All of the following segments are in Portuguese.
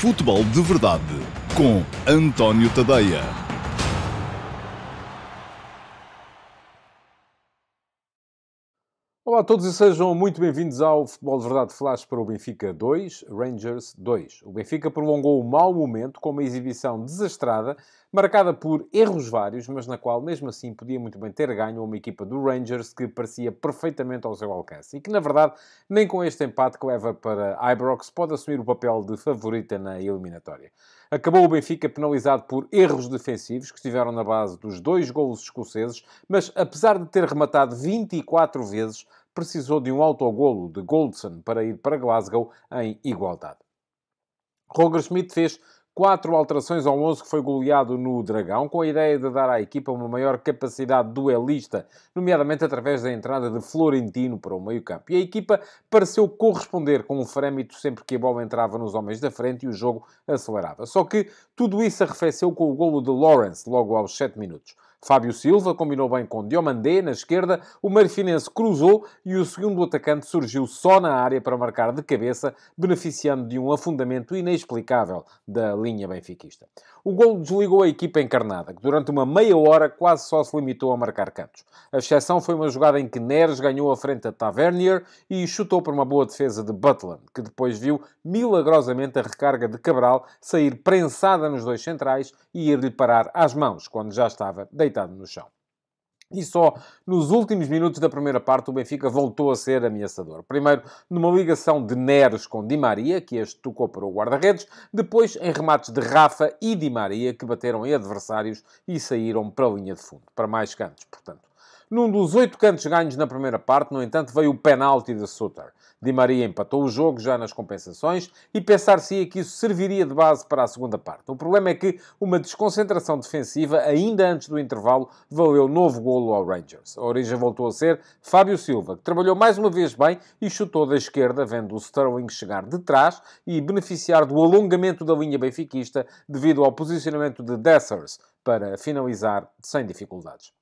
Futebol de Verdade com António Tadeia. Olá a todos e sejam muito bem-vindos ao Futebol de Verdade Flash para o Benfica 2, Rangers 2. O Benfica prolongou o mau momento com uma exibição desastrada marcada por erros vários, mas na qual mesmo assim podia muito bem ter ganho uma equipa do Rangers que parecia perfeitamente ao seu alcance e que na verdade nem com este empate que leva para Ibrox pode assumir o papel de favorita na eliminatória. Acabou o Benfica penalizado por erros defensivos que estiveram na base dos dois golos escoceses, mas apesar de ter rematado 24 vezes, precisou de um autogolo de Goldson para ir para Glasgow em igualdade. Roger Schmidt fez quatro alterações ao 11 que foi goleado no Dragão, com a ideia de dar à equipa uma maior capacidade duelista, nomeadamente através da entrada de Florentino para o meio-campo. E a equipa pareceu corresponder com o frâmito sempre que a bola entrava nos homens da frente e o jogo acelerava. Só que tudo isso arrefeceu com o golo de Lawrence logo aos 7 minutos. Fábio Silva combinou bem com Diomandé na esquerda, o marfinense cruzou e o segundo atacante surgiu só na área para marcar de cabeça, beneficiando de um afundamento inexplicável da linha benfiquista. O gol desligou a equipa encarnada, que durante uma meia hora quase só se limitou a marcar cantos. A exceção foi uma jogada em que Neres ganhou a frente a Tavernier e chutou para uma boa defesa de Butland, que depois viu milagrosamente a recarga de Cabral sair prensada nos dois centrais e ir-lhe parar às mãos, quando já estava deitado no chão. E só nos últimos minutos da primeira parte o Benfica voltou a ser ameaçador. Primeiro numa ligação de Neres com Di Maria, que este tocou para o guarda-redes, depois em remates de Rafa e Di Maria, que bateram em adversários e saíram para a linha de fundo, para mais cantos, portanto. Num dos oito cantos ganhos na primeira parte, no entanto, veio o penalti de Sutter. Di Maria empatou o jogo já nas compensações e pensar-se-ia que isso serviria de base para a segunda parte. O problema é que uma desconcentração defensiva, ainda antes do intervalo, valeu novo golo ao Rangers. A origem voltou a ser Fábio Silva, que trabalhou mais uma vez bem e chutou da esquerda, vendo o Sterling chegar de trás e beneficiar do alongamento da linha benfiquista devido ao posicionamento de Dessers para finalizar sem dificuldades.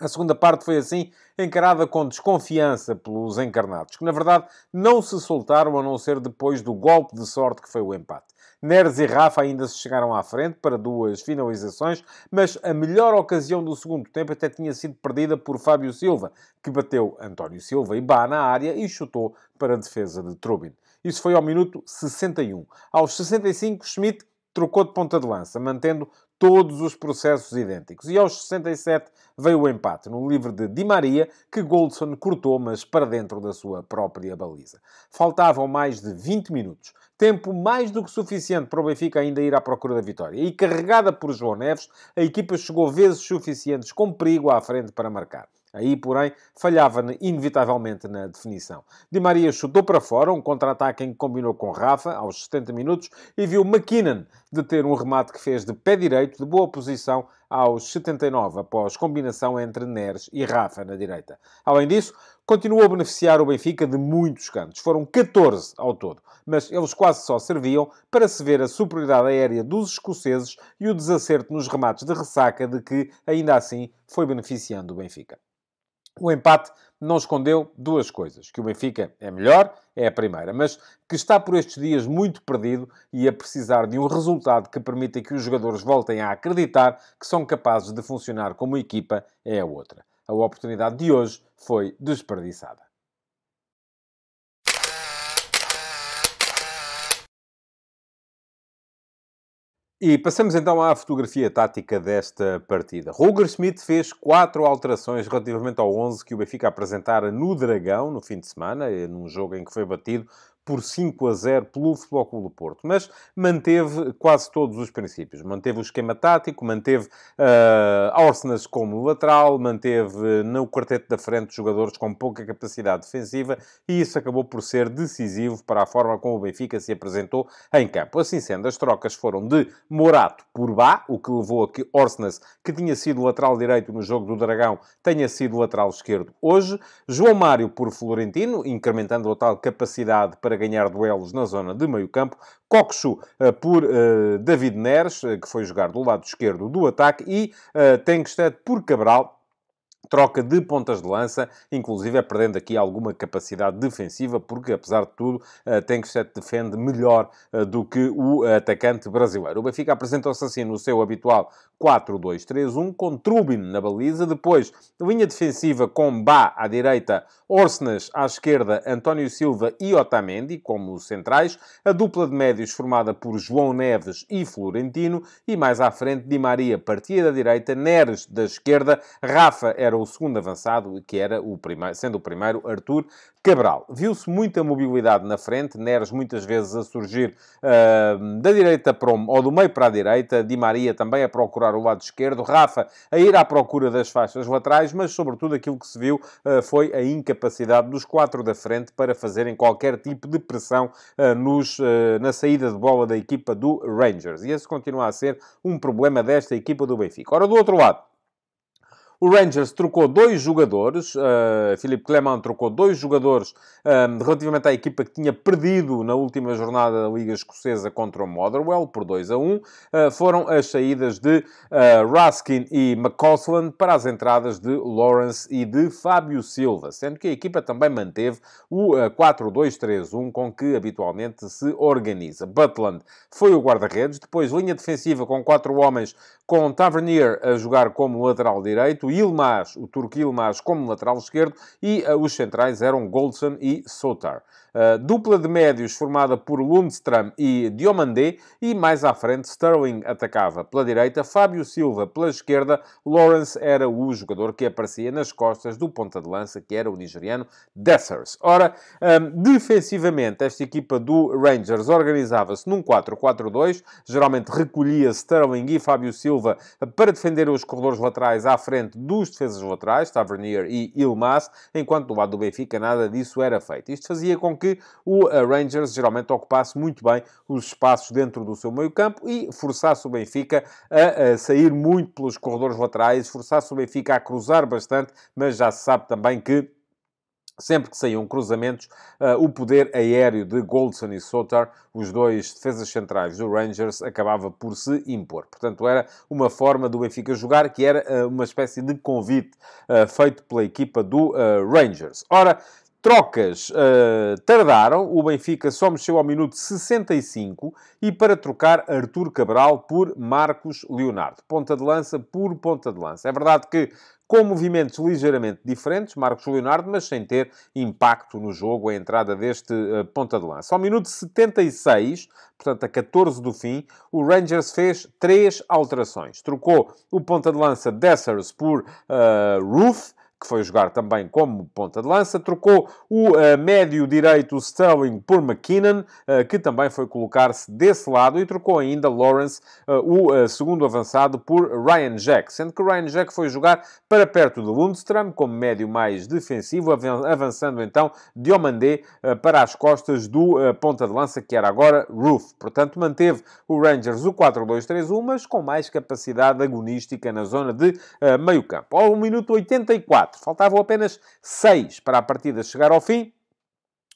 A segunda parte foi assim, encarada com desconfiança pelos encarnados, que na verdade não se soltaram a não ser depois do golpe de sorte que foi o empate. Neres e Rafa ainda se chegaram à frente para duas finalizações, mas a melhor ocasião do segundo tempo até tinha sido perdida por Fábio Silva, que bateu António Silva e Bá na área e chutou para a defesa de Trubin. Isso foi ao minuto 61. Aos 65, Schmidt trocou de ponta de lança, mantendo todos os processos idênticos. E aos 67 veio o empate, num livre de Di Maria, que Goldson cortou, mas para dentro da sua própria baliza. Faltavam mais de 20 minutos. Tempo mais do que suficiente para o Benfica ainda ir à procura da vitória. E carregada por João Neves, a equipa chegou vezes suficientes com perigo à frente para marcar. Aí, porém, falhava inevitavelmente na definição. Di Maria chutou para fora um contra-ataque em que combinou com Rafa, aos 70 minutos, e viu McKinnon de ter um remate que fez de pé direito, de boa posição, aos 79, após combinação entre Neres e Rafa na direita. Além disso, continuou a beneficiar o Benfica de muitos cantos. Foram 14 ao todo, mas eles quase só serviam para se ver a superioridade aérea dos escoceses e o desacerto nos remates de ressaca de que, ainda assim, foi beneficiando o Benfica. O empate não escondeu duas coisas. Que o Benfica é melhor, é a primeira, mas que está por estes dias muito perdido e a precisar de um resultado que permita que os jogadores voltem a acreditar que são capazes de funcionar como equipa, é a outra. A oportunidade de hoje foi desperdiçada. E passamos então à fotografia tática desta partida. Roger Schmidt fez quatro alterações relativamente ao 11 que o Benfica apresentara no Dragão no fim de semana, num jogo em que foi batido por 5 a 0 pelo Futebol Clube do Porto, mas manteve quase todos os princípios. Manteve o esquema tático, manteve uh, ah, Orsenas como lateral, manteve no quarteto da frente jogadores com pouca capacidade defensiva e isso acabou por ser decisivo para a forma como o Benfica se apresentou em campo. Assim sendo, as trocas foram de Morato por Bá, o que levou a que Orsenas, que tinha sido lateral direito no jogo do Dragão, tenha sido lateral esquerdo hoje. João Mário por Florentino, incrementando a tal capacidade para para ganhar duelos na zona de meio campo. Coxo eh, por eh, David Neres, eh, que foi jogar do lado esquerdo do ataque, e Tenkstead por Cabral troca de pontas de lança, inclusive é perdendo aqui alguma capacidade defensiva, porque apesar de tudo eh, tem que se defende melhor eh, do que o atacante brasileiro. O Benfica apresentou-se assim no seu habitual 4-2-3-1, com Trubin na baliza, depois linha defensiva com Bá à direita, Orsnas à esquerda, António Silva e Otamendi como centrais, a dupla de médios formada por João Neves e Florentino, e mais à frente Di Maria partia da direita, Neres da esquerda, Rafa era o segundo avançado, que era o primeiro, sendo o primeiro Arthur Cabral. Viu-se muita mobilidade na frente, Neres muitas vezes a surgir uh, da direita para o, ou do meio para a direita, Di Maria também a procurar o lado esquerdo, Rafa a ir à procura das faixas laterais, mas sobretudo aquilo que se viu uh, foi a incapacidade dos quatro da frente para fazerem qualquer tipo de pressão uh, nos, na saída de bola da equipa do Rangers. E esse continua a ser um problema desta equipa do Benfica. Ora, do outro lado, o Rangers trocou dois jogadores, uh, eh, Filipe Clement trocou dois jogadores um, ehm, relativamente à equipa que tinha perdido na última jornada da Liga Escocesa contra o Motherwell, por 2 a 1. Uh, eh, foram as saídas de uh, Raskin e McCausland para as entradas de Lawrence e de Fábio Silva, sendo que a equipa também manteve o uh, 4-2-3-1 com que habitualmente se organiza. Butland foi o guarda-redes, depois linha defensiva com quatro homens, com Tavernier a jogar como lateral direito tanto o turco Yilmaz, como lateral esquerdo, e uh, os centrais eram Goldson e Sotar. Uh, dupla de médios formada por Lundström e Diomandé, e mais à frente Sterling atacava pela direita, Fábio Silva pela esquerda, Lawrence era o jogador que aparecia nas costas do ponta de lança, que era o nigeriano Dessers. Ora, um, eh, defensivamente, esta equipa do Rangers organizava-se num 4-4-2, geralmente recolhia Sterling e Fábio Silva para defender os corredores laterais à frente dos defesas laterais, Tavernier e Ilmas, enquanto do lado do Benfica nada disso era feito. Isto fazia com que o eh, Rangers geralmente ocupasse muito bem os espaços dentro do seu meio-campo e forçasse o Benfica a, a sair muito pelos corredores laterais, forçasse o Benfica a cruzar bastante, mas já se sabe também que Sempre que saíam cruzamentos, uh, o poder aéreo de Goldson e Sotar, os dois defesas centrais do Rangers, acabava por se impor. Portanto, era uma forma do Benfica jogar que era uh, uma espécie de convite uh, feito pela equipa do Rangers. Ora, trocas uh, tardaram, o Benfica só mexeu ao minuto 65 e para trocar Artur Cabral por Marcos Leonardo. Ponta de lança por ponta de lança. É verdade que com movimentos ligeiramente diferentes, Marcos Leonardo, mas sem ter impacto no jogo a entrada deste uh, ponta de lança. Ao minuto 76, portanto a 14 do fim, o Rangers fez três alterações. Trocou o ponta de lança Dessers por uh, eh, Roof, que foi jogar também como ponta de lança, trocou o uh, médio direito Sterling por McKinnon, uh, que também foi colocar-se desse lado, e trocou ainda Lawrence, uh, o segundo avançado, por Ryan Jack, sendo que Ryan Jack foi jogar para perto de Lundström, como médio mais defensivo, avançando então Diomandé para as costas do ponta de lança, que era agora Roof. Portanto, manteve o Rangers o 4-2-3-1, mas com mais capacidade agonística na zona de meio campo. Ao 1 minuto 84, 4. Faltavam apenas 6 para a partida chegar ao fim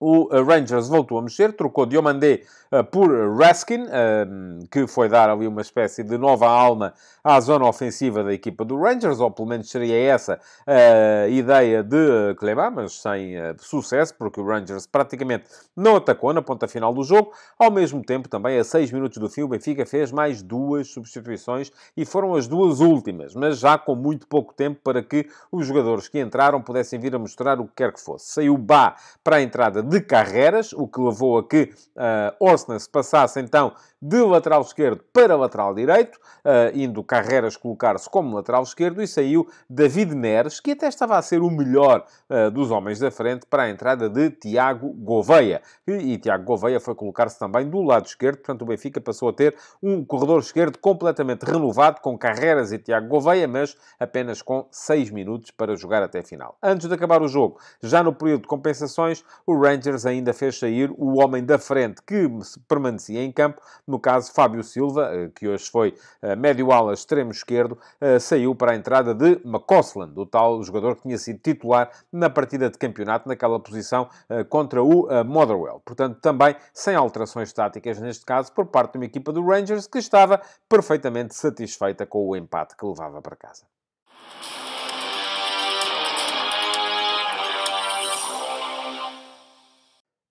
o eh, Rangers voltou a mexer, trocou Diomandé eh, por Raskin, ehm, que foi dar ali uma espécie de nova alma à zona ofensiva da equipa do Rangers, ou pelo menos seria essa a ideia de Clemar, eh, mas sem sucesso, porque o Rangers praticamente não atacou na ponta final do jogo. Ao mesmo tempo, também a 6 minutos do fim, o Benfica fez mais duas substituições e foram as duas últimas, mas já com muito pouco tempo para que os jogadores que entraram pudessem vir a mostrar o que quer que fosse. Saiu Bá para a entrada de carreiras, o que levou a que uh, ah, Orsner passasse então de lateral esquerdo para lateral direito, uh, indo Carreras colocar-se como lateral esquerdo, e saiu David Neres, que até estava a ser o melhor uh, dos homens da frente para a entrada de Tiago Gouveia. E, e Tiago Gouveia foi colocar-se também do lado esquerdo, portanto o Benfica passou a ter um corredor esquerdo completamente renovado, com Carreras e Tiago Gouveia, mas apenas com 6 minutos para jogar até a final. Antes de acabar o jogo, já no período de compensações, o Rangers ainda fez sair o homem da frente que permanecia em campo, no caso, Fábio Silva, eh, que hoje foi eh, médio-ala extremo-esquerdo, eh, saiu para a entrada de McCausland, o tal jogador que tinha sido titular na partida de campeonato, naquela posição contra o Motherwell. Portanto, também sem alterações táticas, neste caso, por parte de uma equipa do Rangers, que estava perfeitamente satisfeita com o empate que levava para casa.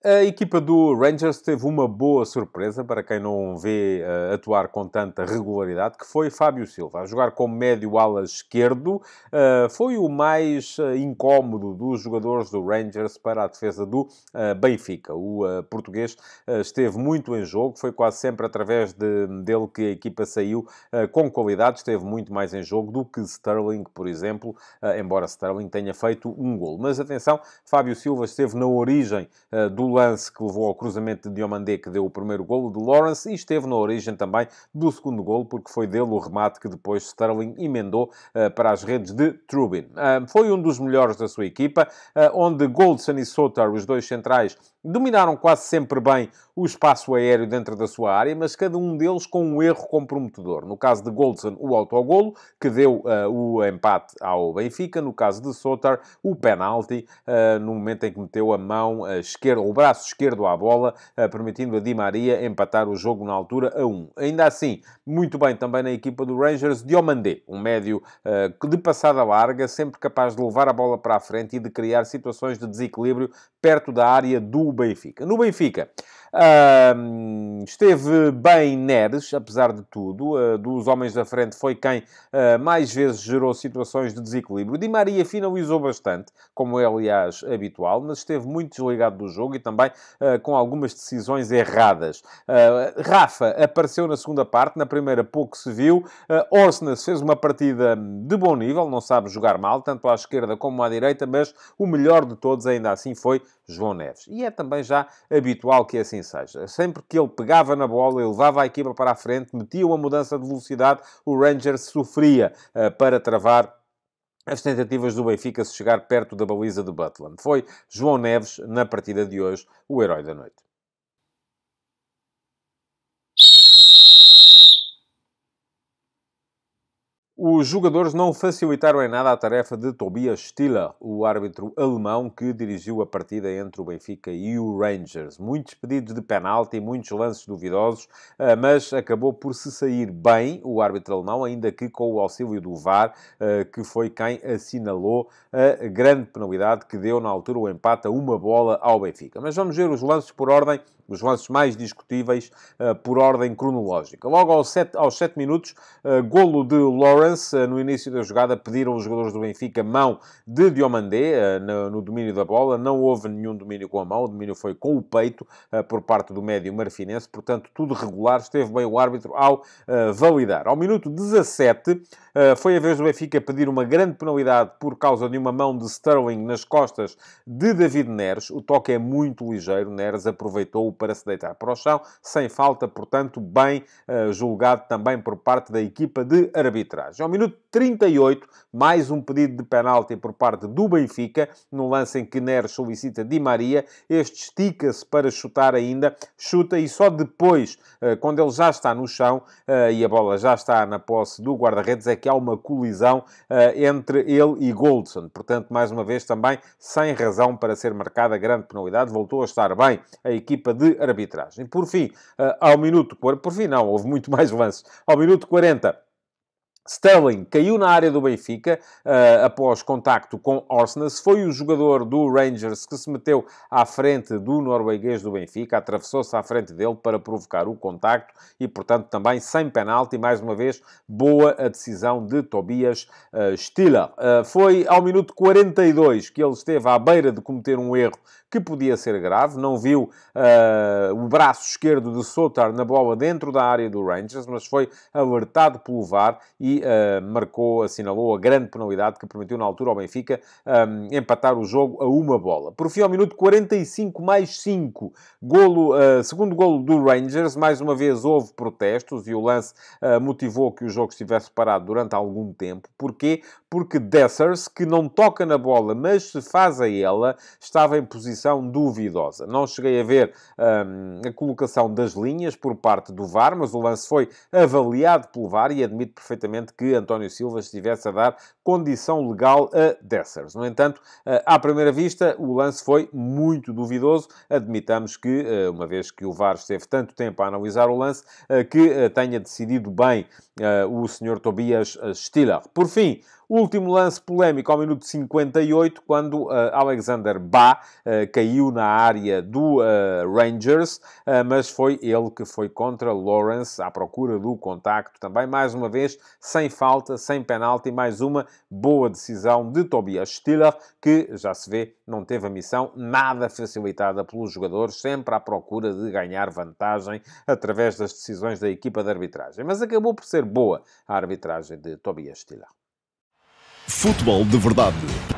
A equipa do Rangers teve uma boa surpresa para quem não vê uh, atuar com tanta regularidade, que foi Fábio Silva. A jogar como médio ala esquerdo, uh, foi o mais uh, incómodo dos jogadores do Rangers para a defesa do Benfica. O português esteve muito em jogo, foi quase sempre através de, dele que a equipa saiu com qualidade, esteve muito mais em jogo do que Sterling, por exemplo, embora Sterling tenha feito um gol. Mas atenção, Fábio Silva esteve na origem do lance que levou ao cruzamento de Diomandé, que deu o primeiro golo de Lawrence, e esteve na origem também do segundo golo, porque foi dele o remate que depois Sterling emendou eh, para as redes de Trubin. Eh, foi um dos melhores da sua equipa, eh, onde Goldson e Sotar, os dois centrais, dominaram quase sempre bem o espaço aéreo dentro da sua área, mas cada um deles com um erro comprometedor. No caso de Goldson, o autogolo, que deu uh, o empate ao Benfica. No caso de Sotar, o penalti, uh, no momento em que meteu a mão esquerda, ou braço esquerdo à bola, eh, permitindo a Di Maria empatar o jogo na altura a 1. Ainda assim, muito bem também na equipa do Rangers, Diomandé, um médio eh, de passada larga, sempre capaz de levar a bola para a frente e de criar situações de desequilíbrio perto da área do Benfica. No Benfica, esteve bem Neres, apesar de tudo. Uh, dos homens da frente foi quem uh, mais vezes gerou situações de desequilíbrio. Di Maria finalizou bastante, como é, aliás, habitual, mas esteve muito desligado do jogo e também ah, com algumas decisões erradas. Ah, Rafa apareceu na segunda parte, na primeira pouco se viu. Uh, Orsnes fez uma partida de bom nível, não sabe jogar mal, tanto à esquerda como à direita, mas o melhor de todos ainda assim foi João Neves. E é também já habitual que assim assim seja. Sempre que ele pegava na bola, ele levava a equipa para a frente, metia uma mudança de velocidade, o Rangers sofria uh, para travar as tentativas do Benfica se chegar perto da baliza de Butland. Foi João Neves, na partida de hoje, o herói da noite. Os jogadores não facilitaram em nada a tarefa de Tobias Stiller, o árbitro alemão que dirigiu a partida entre o Benfica e o Rangers. Muitos pedidos de penalti, muitos lances duvidosos, eh, mas acabou por se sair bem o árbitro alemão, ainda que com o auxílio do VAR, eh, que foi quem assinalou a grande penalidade que deu na altura o empate a uma bola ao Benfica. Mas vamos ver os lances por ordem dos lances mais discutíveis uh, por ordem cronológica. Logo aos 7 aos sete minutos, uh, golo de Lawrence uh, no início da jogada, pediram os jogadores do Benfica mão de Diomandé no, no, domínio da bola. Não houve nenhum domínio com a mão, o domínio foi com o peito por parte do médio marfinense, portanto, tudo regular. Esteve bem o árbitro ao validar. Ao minuto 17, foi a vez do Benfica pedir uma grande penalidade por causa de uma mão de Sterling nas costas de David Neres. O toque é muito ligeiro, Neres aproveitou o para se deitar para o chão, sem falta, portanto, bem eh, julgado também por parte da equipa de arbitragem. Ao minuto 38, mais um pedido de penalti por parte do Benfica, no lance em que Neres solicita Di Maria. Este estica-se para chutar ainda, chuta e só depois, eh, quando ele já está no chão eh, e a bola já está na posse do guarda-redes, é que há uma colisão eh, entre ele e Goldson. Portanto, mais uma vez, também sem razão para ser marcada a grande penalidade. Voltou a estar bem a equipa de arbitragem. Por fim, ao minuto... Por fim, não, houve muito mais lances. Ao minuto 40, Sterling caiu na área do Benfica uh, após contacto com Orsnes. Foi o jogador do Rangers que se meteu à frente do norueguês do Benfica, atravessou-se à frente dele para provocar o contacto e, portanto, também sem penalti. Mais uma vez, boa a decisão de Tobias uh, Stiller. Uh, foi ao minuto 42 que ele esteve à beira de cometer um erro que podia ser grave. Não viu uh, o braço esquerdo de Sotar na bola dentro da área do Rangers, mas foi alertado pelo VAR e uh, marcou, assinalou a grande penalidade que permitiu na altura ao Benfica um, ah, empatar o jogo a uma bola. Por fim, ao minuto 45 mais 5, golo, uh, segundo golo do Rangers, mais uma vez houve protestos e o lance motivou que o jogo estivesse parado durante algum tempo. Porquê? Porque Dessers, que não toca na bola, mas se faz a ela, estava em posição posição duvidosa. Não cheguei a ver hum, a colocação das linhas por parte do VAR, mas o lance foi avaliado pelo VAR e admito perfeitamente que António Silva estivesse a dar condição legal a Dessers. No entanto, eh, à primeira vista, o lance foi muito duvidoso. Admitamos que, eh, uma vez que o VAR esteve tanto tempo a analisar o lance, eh, que tenha decidido bem o Sr. Tobias Stiller. Por fim, o último lance polémico ao minuto 58, quando uh, Alexander Ba uh, caiu na área do uh, Rangers, mas foi ele que foi contra Lawrence à procura do contacto. Também, mais uma vez, sem falta, sem penalti, mais uma boa decisão de Tobias Stiller, que já se vê, não teve a missão nada facilitada pelos jogadores, sempre à procura de ganhar vantagem através das decisões da equipa de arbitragem. Mas acabou por ser boa a arbitragem de Tobias Stiller. Futebol de Verdade